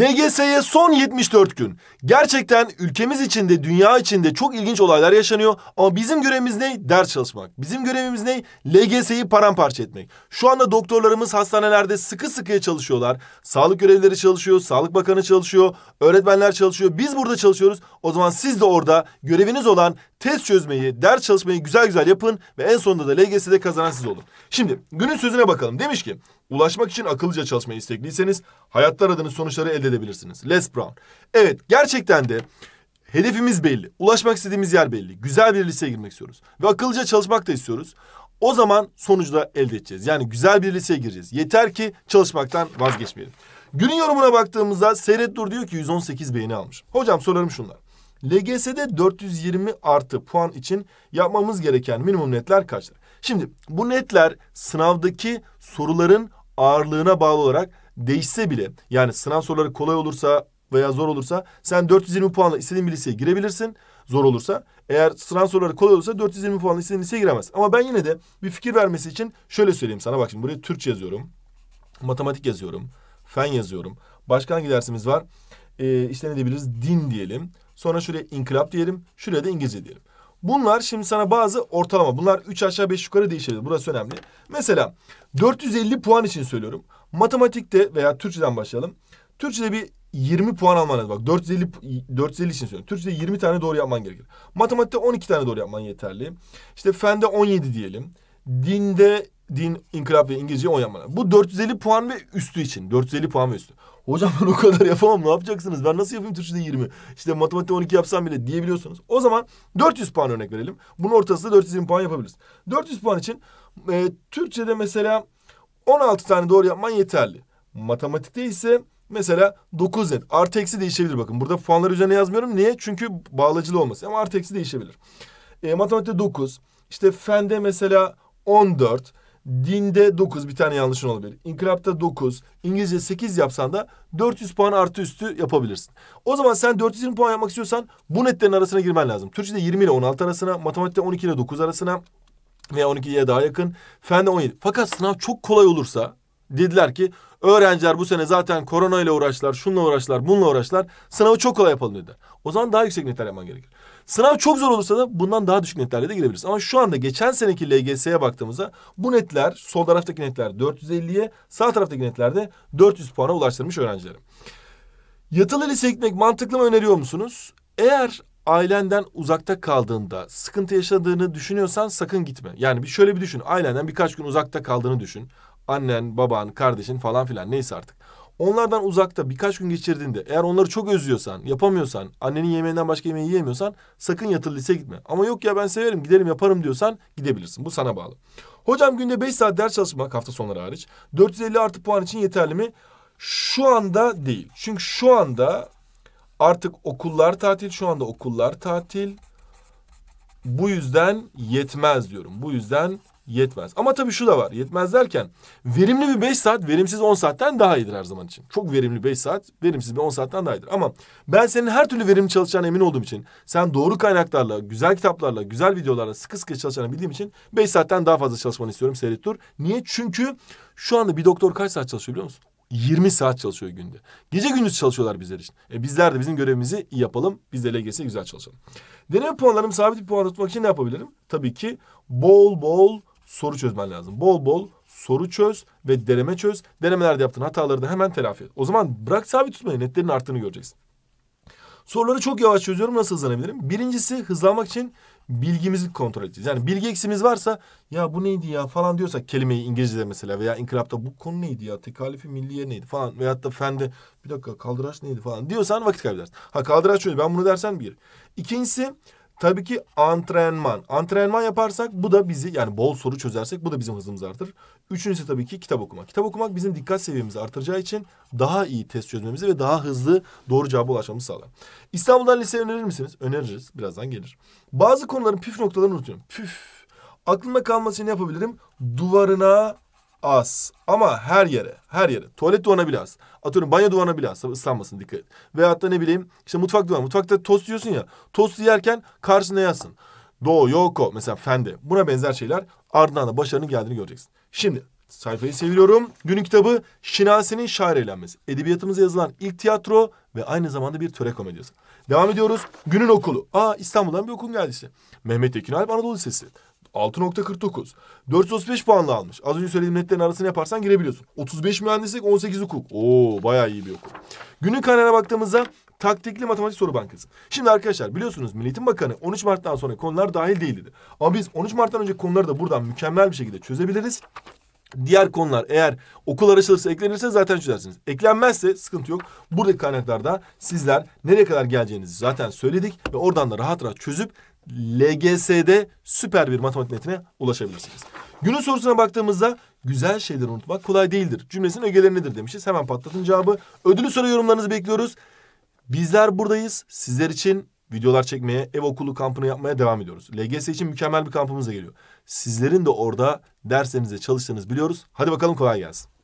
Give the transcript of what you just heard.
LGS'ye son 74 gün. Gerçekten ülkemiz içinde, dünya içinde çok ilginç olaylar yaşanıyor. Ama bizim görevimiz ne? Ders çalışmak. Bizim görevimiz ne? LGS'yi paramparça etmek. Şu anda doktorlarımız hastanelerde sıkı sıkıya çalışıyorlar. Sağlık görevlileri çalışıyor, Sağlık Bakanı çalışıyor, öğretmenler çalışıyor. Biz burada çalışıyoruz. O zaman siz de orada göreviniz olan test çözmeyi, ders çalışmayı güzel güzel yapın ve en sonunda da LGS'de kazanan siz olun. Şimdi günün sözüne bakalım. Demiş ki Ulaşmak için akıllıca çalışmaya istekliyseniz hayatta aradığınız sonuçları elde edebilirsiniz. Les Brown. Evet gerçekten de hedefimiz belli. Ulaşmak istediğimiz yer belli. Güzel bir liseye girmek istiyoruz. Ve akıllıca çalışmak da istiyoruz. O zaman sonucu da elde edeceğiz. Yani güzel bir liseye gireceğiz. Yeter ki çalışmaktan vazgeçmeyelim. Günün yorumuna baktığımızda Seyret Dur diyor ki 118 beğeni almış. Hocam sorarım şunlar. LGS'de 420 artı puan için yapmamız gereken minimum netler kaçtır? Şimdi bu netler sınavdaki soruların ağırlığına bağlı olarak değişse bile yani sınav soruları kolay olursa veya zor olursa sen 420 puanla istediğin bir liseye girebilirsin. Zor olursa eğer sınav soruları kolay olursa 420 puanla istediğin liseye giremez. Ama ben yine de bir fikir vermesi için şöyle söyleyeyim sana bak şimdi buraya Türkçe yazıyorum. Matematik yazıyorum. Fen yazıyorum. Başka hangi dersimiz var? Ee, işte ne diyebiliriz? Din diyelim. Sonra şuraya inkılap diyelim. Şuraya da İngilizce diyelim. Bunlar şimdi sana bazı ortalama. Bunlar 3 aşağı 5 yukarı değişebilir. Burası önemli. Mesela 450 puan için söylüyorum. Matematikte veya Türkçeden başlayalım. Türkçede bir 20 puan alman lazım. Bak 450, 450 için söylüyorum. Türkçede 20 tane doğru yapman gerekir. Matematikte 12 tane doğru yapman yeterli. İşte fende 17 diyelim. Dinde din, inkılap ve İngilizce 10 yapman lazım. Bu 450 puan ve üstü için. 450 puan ve üstü. Hocam ben o kadar yapamam ne yapacaksınız? Ben nasıl yapayım Türkçe'de 20? İşte matematik 12 yapsam bile diyebiliyorsunuz. O zaman 400 puan örnek verelim. Bunun ortasında 420 puan yapabiliriz. 400 puan için e, Türkçe'de mesela 16 tane doğru yapman yeterli. Matematikte ise mesela 9 net. Artı eksi değişebilir bakın. Burada puanlar üzerine yazmıyorum. Niye? Çünkü bağlacılı olması. Ama artı eksi değişebilir. E, matematikte 9. İşte fende mesela 14. Dinde 9 bir tane yanlışın olabilir. İnkılapta 9, İngilizce 8 yapsan da 400 puan artı üstü yapabilirsin. O zaman sen 420 puan yapmak istiyorsan bu netlerin arasına girmen lazım. Türkçe'de 20 ile 16 arasına, matematikte 12 ile 9 arasına veya 12'ye daha yakın. Fende 17. Fakat sınav çok kolay olursa dediler ki Öğrenciler bu sene zaten korona ile uğraşlar, şunla uğraşlar, bununla uğraşlar. Sınavı çok kolay yapalım dedi. O zaman daha yüksek netler yapman gerekir. Sınav çok zor olursa da bundan daha düşük netlerle de girebiliriz. Ama şu anda geçen seneki LGS'ye baktığımızda bu netler sol taraftaki netler 450'ye, sağ taraftaki netler de 400 puana ulaştırmış öğrencilerim. Yatılı lise gitmek mantıklı mı öneriyor musunuz? Eğer ailenden uzakta kaldığında sıkıntı yaşadığını düşünüyorsan sakın gitme. Yani bir şöyle bir düşün. Ailenden birkaç gün uzakta kaldığını düşün annen, baban, kardeşin falan filan neyse artık. Onlardan uzakta birkaç gün geçirdiğinde eğer onları çok özlüyorsan, yapamıyorsan, annenin yemeğinden başka yemeği yiyemiyorsan sakın yatılı gitme. Ama yok ya ben severim giderim yaparım diyorsan gidebilirsin. Bu sana bağlı. Hocam günde 5 saat ders çalışmak hafta sonları hariç 450 artı puan için yeterli mi? Şu anda değil. Çünkü şu anda artık okullar tatil. Şu anda okullar tatil. Bu yüzden yetmez diyorum. Bu yüzden yetmez. Ama tabii şu da var. Yetmez derken verimli bir beş saat verimsiz on saatten daha iyidir her zaman için. Çok verimli beş saat verimsiz bir on saatten daha iyidir. Ama ben senin her türlü verimli çalışacağına emin olduğum için sen doğru kaynaklarla, güzel kitaplarla, güzel videolarla sıkı sıkı çalışacağını bildiğim için beş saatten daha fazla çalışmanı istiyorum seyret dur. Niye? Çünkü şu anda bir doktor kaç saat çalışıyor biliyor musun? 20 saat çalışıyor günde. Gece gündüz çalışıyorlar bizler için. E bizler de bizim görevimizi yapalım. Biz de LGS'e güzel çalışalım. Deneme puanlarım sabit bir puan tutmak için ne yapabilirim? Tabii ki bol bol soru çözmen lazım. Bol bol soru çöz ve deneme çöz. Denemelerde yaptığın hataları da hemen telafi et. O zaman bırak sabit tutmayı netlerin arttığını göreceksin. Soruları çok yavaş çözüyorum. Nasıl hızlanabilirim? Birincisi hızlanmak için bilgimizi kontrol edeceğiz. Yani bilgi eksimiz varsa ya bu neydi ya falan diyorsak kelimeyi İngilizce'de mesela veya inkılapta bu konu neydi ya tekalifi milliye neydi falan veyahut da fende bir dakika kaldıraç neydi falan diyorsan vakit kaybedersin. Ha kaldıraç şöyle ben bunu dersen bir. İkincisi Tabii ki antrenman. Antrenman yaparsak bu da bizi yani bol soru çözersek bu da bizim hızımızı artır. Üçüncüsü tabii ki kitap okumak. Kitap okumak bizim dikkat seviyemizi artıracağı için daha iyi test çözmemizi ve daha hızlı doğru cevaba ulaşmamızı sağlar. İstanbul'dan lise önerir misiniz? Öneririz. Birazdan gelir. Bazı konuların püf noktalarını unutuyorum. Püf. Aklımda kalması ne yapabilirim? Duvarına as. Ama her yere, her yere. Tuvalet duvarına bile as. Atıyorum banyo duvarına bile as. Islanmasın dikkat et. Veyahut da ne bileyim işte mutfak duvarı. Mutfakta tost yiyorsun ya. Tost yerken karşısına yazsın. Do, yoko mesela fende. Buna benzer şeyler ardından da başarının geldiğini göreceksin. Şimdi sayfayı seviyorum. Günün kitabı Şinasi'nin şair eğlenmesi. Edebiyatımıza yazılan ilk tiyatro ve aynı zamanda bir töre komedyası. Devam ediyoruz. Günün okulu. Aa İstanbul'dan bir okul geldi işte. Mehmet Tekin Alp Anadolu Lisesi. 6.49. 435 puanla almış. Az önce söylediğim netlerin arasını yaparsan girebiliyorsun. 35 mühendislik 18 hukuk. Oo bayağı iyi bir okul. Günün kaynağına baktığımızda taktikli matematik soru bankası. Şimdi arkadaşlar biliyorsunuz Milliyetin Bakanı 13 Mart'tan sonra konular dahil değildi. Ama biz 13 Mart'tan önce konuları da buradan mükemmel bir şekilde çözebiliriz. Diğer konular eğer okullar açılırsa eklenirse zaten çözersiniz. Eklenmezse sıkıntı yok. Buradaki kaynaklarda sizler nereye kadar geleceğinizi zaten söyledik ve oradan da rahat rahat çözüp LGS'de süper bir matematik netine ulaşabilirsiniz. Günün sorusuna baktığımızda güzel şeyleri unutmak kolay değildir. Cümlesinin ögeleri nedir demişiz. Hemen patlatın cevabı. Ödülü soru yorumlarınızı bekliyoruz. Bizler buradayız. Sizler için videolar çekmeye, ev okulu kampını yapmaya devam ediyoruz. LGS için mükemmel bir kampımız da geliyor. Sizlerin de orada derslerinize çalıştığınızı biliyoruz. Hadi bakalım kolay gelsin.